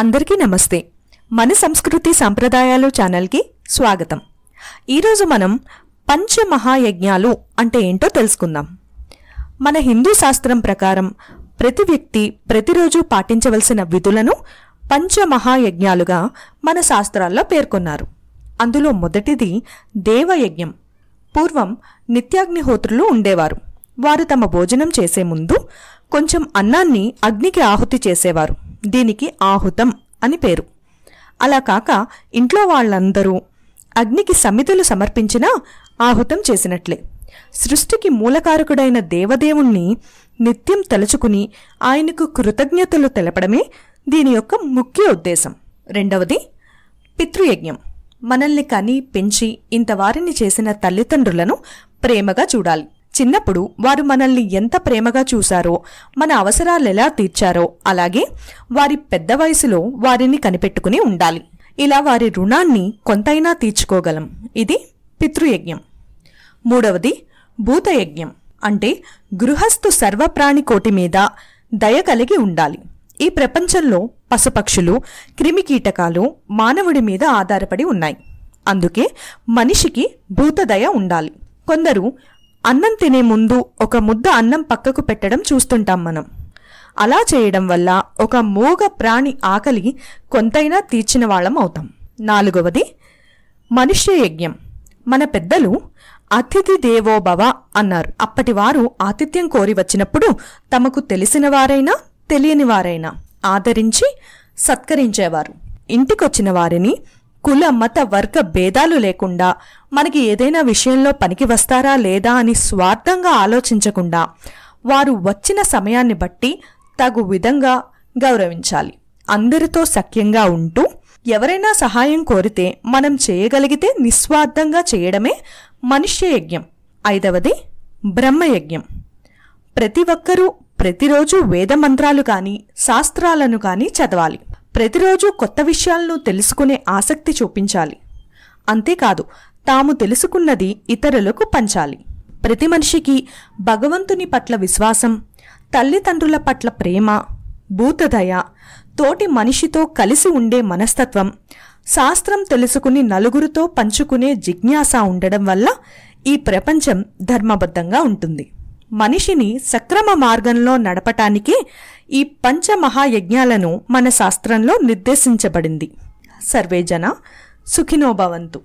అందరికీ నమస్తే మన సంస్కృతి సాంప్రదాయాలు ఛానల్కి స్వాగతం ఈరోజు మనం పంచ మహాయజ్ఞాలు అంటే ఏంటో తెలుసుకుందాం మన హిందూ శాస్త్రం ప్రకారం ప్రతి వ్యక్తి ప్రతిరోజు పాటించవలసిన విధులను పంచ మహాయజ్ఞాలుగా మన శాస్త్రాల్లో పేర్కొన్నారు అందులో మొదటిది దేవయజ్ఞం పూర్వం నిత్యాగ్నిహోత్రులు ఉండేవారు వారు తమ భోజనం చేసే ముందు కొంచెం అన్నాన్ని అగ్నికి ఆహుతి చేసేవారు దీనికి ఆహుతం అని పేరు అలా కాక ఇంట్లో వాళ్ళందరూ అగ్నికి సమితులు సమర్పించినా ఆహుతం చేసినట్లే సృష్టికి మూలకారకుడైన దేవదేవుణ్ణి నిత్యం తలుచుకుని ఆయనకు కృతజ్ఞతలు తెలపడమే దీని యొక్క ముఖ్య ఉద్దేశం రెండవది పితృయజ్ఞం మనల్ని కని పెంచి ఇంతవారిని చేసిన తల్లిదండ్రులను ప్రేమగా చూడాలి చిన్నప్పుడు వారు మనల్ని ఎంత ప్రేమగా చూశారో మన అవసరాలు ఎలా తీర్చారో అలాగే వారి పెద్ద వయసులో వారిని కనిపెట్టుకుని ఉండాలి ఇలా వారి రుణాన్ని కొంతైనా తీర్చుకోగలం ఇది పితృయజ్ఞం మూడవది భూతయజ్ఞం అంటే గృహస్థు సర్వప్రాణికోటి మీద దయ కలిగి ఉండాలి ఈ ప్రపంచంలో పశుపక్షులు క్రిమికీటకాలు మానవుడి మీద ఆధారపడి ఉన్నాయి అందుకే మనిషికి భూతదయ ఉండాలి కొందరు అన్నం తినే ముందు ఒక ముద్ద అన్నం పక్కకు పెట్టడం చూస్తుంటాం మనం అలా చేయడం వల్ల ఒక మూగ ప్రాణి ఆకలి కొంతైనా తీర్చిన వాళ్ళం అవుతాం నాలుగవది మనుష్య యజ్ఞం మన పెద్దలు అతిథి దేవోభవ అన్నారు అప్పటివారు ఆతిథ్యం కోరి వచ్చినప్పుడు తమకు తెలిసిన వారైనా తెలియని వారైనా ఆదరించి సత్కరించేవారు ఇంటికొచ్చిన వారిని కుల మత వర్గ భేదాలు లేకుండా మనకి ఏదైనా విషయంలో పనికి వస్తారా లేదా అని స్వార్థంగా ఆలోచించకుండా వారు వచ్చిన సమయాన్ని బట్టి తగు విధంగా గౌరవించాలి అందరితో సఖ్యంగా ఉంటూ ఎవరైనా సహాయం కోరితే మనం చేయగలిగితే నిస్వార్థంగా చేయడమే మనుష్య యజ్ఞం ఐదవది బ్రహ్మయజ్ఞం ప్రతి ఒక్కరూ ప్రతిరోజు వేద మంత్రాలు కానీ శాస్త్రాలను కానీ చదవాలి ప్రతిరోజు కొత్త విషయాలను తెలుసుకునే ఆసక్తి చూపించాలి అంతేకాదు తాము తెలుసుకున్నది ఇతరులకు పంచాలి ప్రతి మనిషికి భగవంతుని పట్ల విశ్వాసం తల్లిదండ్రుల పట్ల ప్రేమ భూతదయ తోటి మనిషితో కలిసి ఉండే మనస్తత్వం శాస్త్రం తెలుసుకుని నలుగురితో పంచుకునే జిజ్ఞాస ఉండడం వల్ల ఈ ప్రపంచం ధర్మబద్ధంగా ఉంటుంది మనిషిని సక్రమ మార్గంలో నడపటానికే ఈ పంచమహాయజ్ఞాలను మన శాస్త్రంలో నిర్దేశించబడింది సర్వేజన సుఖినోభవంతు